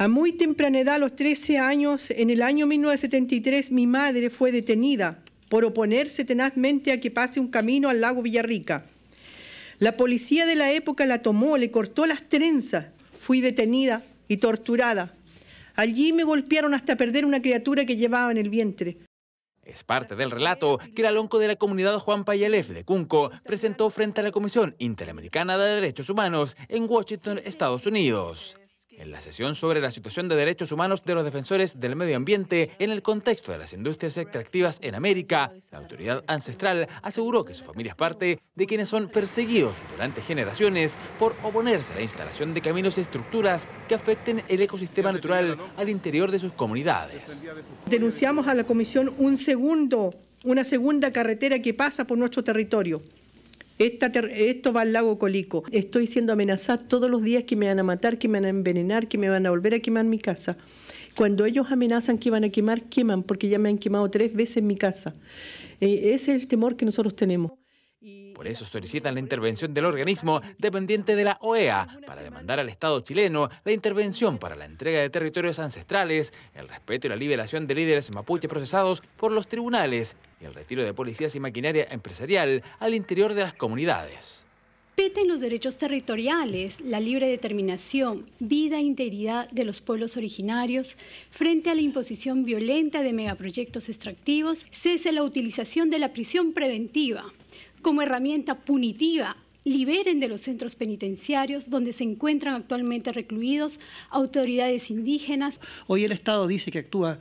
A muy temprana edad, a los 13 años, en el año 1973, mi madre fue detenida por oponerse tenazmente a que pase un camino al lago Villarrica. La policía de la época la tomó, le cortó las trenzas. Fui detenida y torturada. Allí me golpearon hasta perder una criatura que llevaba en el vientre. Es parte del relato que el alonco de la comunidad Juan Payalef de Cunco presentó frente a la Comisión Interamericana de Derechos Humanos en Washington, Estados Unidos en la sesión sobre la situación de derechos humanos de los defensores del medio ambiente en el contexto de las industrias extractivas en América, la autoridad ancestral aseguró que su familia es parte de quienes son perseguidos durante generaciones por oponerse a la instalación de caminos y estructuras que afecten el ecosistema natural al interior de sus comunidades. Denunciamos a la Comisión un segundo, una segunda carretera que pasa por nuestro territorio esto va al lago Colico. Estoy siendo amenazada todos los días que me van a matar, que me van a envenenar, que me van a volver a quemar mi casa. Cuando ellos amenazan que van a quemar, queman, porque ya me han quemado tres veces mi casa. Eh, ese es el temor que nosotros tenemos. Por eso solicitan la intervención del organismo dependiente de la OEA para demandar al Estado chileno la intervención para la entrega de territorios ancestrales, el respeto y la liberación de líderes mapuches procesados por los tribunales y el retiro de policías y maquinaria empresarial al interior de las comunidades. Peten los derechos territoriales, la libre determinación, vida e integridad de los pueblos originarios frente a la imposición violenta de megaproyectos extractivos, cese la utilización de la prisión preventiva, como herramienta punitiva liberen de los centros penitenciarios donde se encuentran actualmente recluidos autoridades indígenas. Hoy el Estado dice que actúa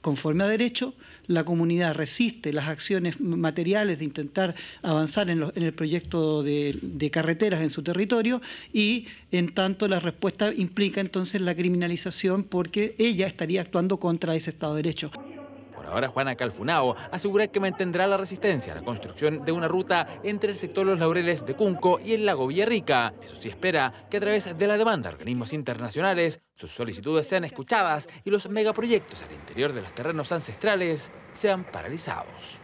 conforme a derecho, la comunidad resiste las acciones materiales de intentar avanzar en, el proyecto de, de, carreteras en su territorio y en tanto la respuesta implica entonces la criminalización porque ella estaría actuando contra ese Estado de Derecho. Ahora Juana Calfunao asegura que mantendrá la resistencia a la construcción de una ruta entre el sector Los Laureles de Cunco y el lago Villarrica. Eso sí espera que a través de la demanda de organismos internacionales sus solicitudes sean escuchadas y los megaproyectos al interior de los terrenos ancestrales sean paralizados.